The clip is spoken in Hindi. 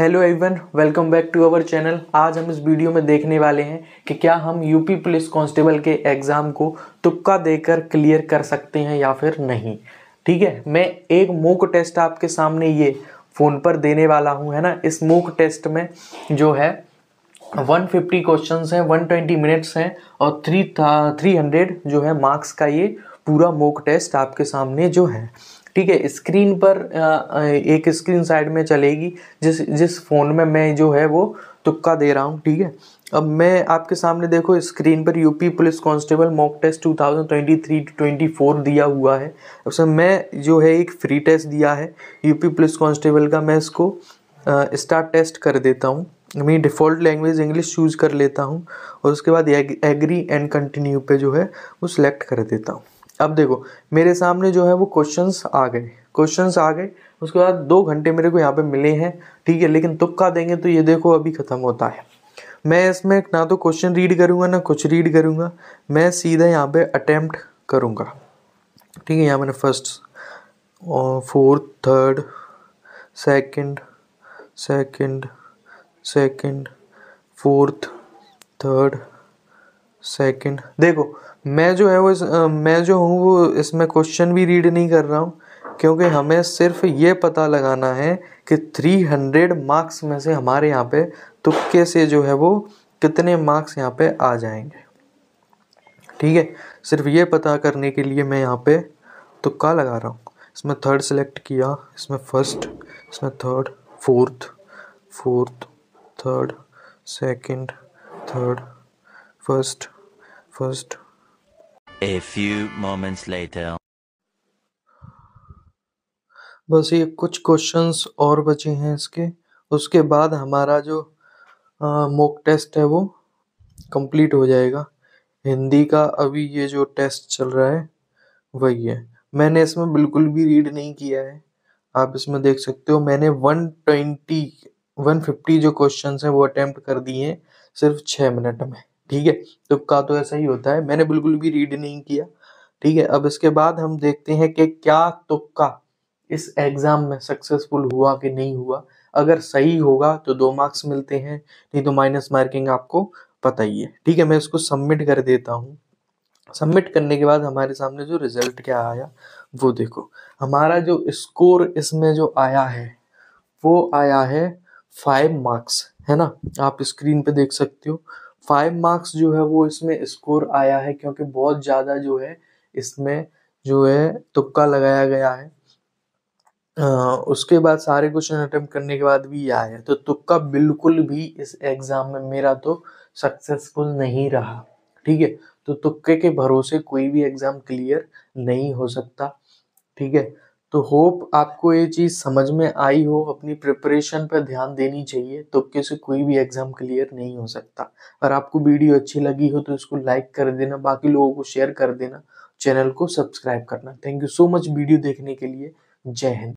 Hello everyone welcome back to our channel आज हम इस वीडियो में देखने वाले हैं कि क्या हम यूपी पुलिस कांस्टेबल के एग्ज़ाम को तुक्का देकर क्लियर कर सकते हैं या फिर नहीं ठीक है मैं एक मोक टेस्ट आपके सामने ये फ़ोन पर देने वाला हूँ है ना इस मोक टेस्ट में जो है 150 क्वेश्चन हैं वन मिनट्स हैं और थ्री थ्री हंड्रेड जो है मार्क्स का ये पूरा मोक टेस्ट आपके सामने जो है ठीक है स्क्रीन पर एक स्क्रीन साइड में चलेगी जिस जिस फ़ोन में मैं जो है वो तुक्का दे रहा हूँ ठीक है अब मैं आपके सामने देखो स्क्रीन पर UP police constable mock test 2023 to 24 दिया हुआ है उसमें मैं जो है एक फ्री टेस्ट दिया है यूपी पुलिस कांस्टेबल का मैं इसको स्टार्ट टेस्ट कर देता हूँ मैं डिफ़ॉल्ट लैंग्वेज इंग्लिश चूज़ कर लेता हूँ और उसके बाद एग्री एंड कंटिन्यू पे जो है वो सिलेक्ट कर देता हूँ अब देखो मेरे सामने जो है वो क्वेश्चंस आ गए क्वेश्चंस आ गए उसके बाद दो घंटे मेरे को यहाँ पे मिले हैं ठीक है लेकिन तुक्का देंगे तो ये देखो अभी ख़त्म होता है मैं इसमें ना तो क्वेश्चन रीड करूँगा ना कुछ रीड करूँगा मैं सीधा यहाँ पे अटैम्प्ट करूँगा ठीक है यहाँ मैंने first fourth third second second second fourth third second देखो मैं जो है वो इस मैं जो हूँ वो इसमें क्वेश्चन भी रीड नहीं कर रहा हूँ क्योंकि हमें सिर्फ ये पता लगाना है कि 300 मार्क्स में से हमारे यहाँ पे तुक्के से जो है वो कितने मार्क्स यहाँ पे आ जाएंगे ठीक है सिर्फ ये पता करने के लिए मैं यहाँ पे तुक्का लगा रहा हूँ इसमें थर्ड सेलेक्ट किया इसमें फर्स्ट इसमें third fourth fourth third second third first first. A few moments later. बस ये कुछ क्वेश्चंस और बचे हैं इसके उसके बाद हमारा जो मॉक टेस्ट है वो कंप्लीट हो जाएगा हिंदी का अभी ये जो टेस्ट चल रहा है वही है मैंने इसमें बिल्कुल भी रीड नहीं किया है आप इसमें देख सकते हो मैंने वन ट्वेंटी वन फिफ्टी जो क्वेश्चन हैं वो अटैम्प्ट कर दिए हैं सिर्फ छः मिनट में ठीक है तो का तो ऐसा ही होता है मैंने बिल्कुल भी रीड नहीं किया ठीक है अब इसके बाद हम देखते हैं कि क्या तुक्का इस एग्ज़ाम में सक्सेसफुल हुआ कि नहीं हुआ अगर सही होगा तो दो मार्क्स मिलते हैं नहीं तो माइनस मार्किंग आपको पता ही है ठीक है मैं इसको सबमिट कर देता हूँ सबमिट करने के बाद हमारे सामने जो रिजल्ट क्या आया वो देखो हमारा जो स्कोर इसमें जो आया है वो आया है फाइव मार्क्स है ना आप स्क्रीन पे देख सकते हो फाइव मार्क्स जो है वो इसमें स्कोर आया है क्योंकि बहुत ज़्यादा जो है इसमें जो है तुक्का लगाया गया है आ, उसके बाद सारे क्वेश्चन अटेम्प्ट करने के बाद भी आया तो तुक्का बिल्कुल भी इस एग्ज़ाम में मेरा तो सक्सेसफुल नहीं रहा ठीक है तो तुक्के के भरोसे कोई भी एग्ज़ाम क्लियर नहीं हो सकता ठीक है तो होप आपको ये चीज़ समझ में आई हो अपनी प्रिपरेशन पर ध्यान देनी चाहिए तो से कोई भी एग्ज़ाम क्लियर नहीं हो सकता और आपको वीडियो अच्छी लगी हो तो इसको लाइक कर देना बाकी लोगों को शेयर कर देना चैनल को सब्सक्राइब करना thank you so much video देखने के लिए जय हिंद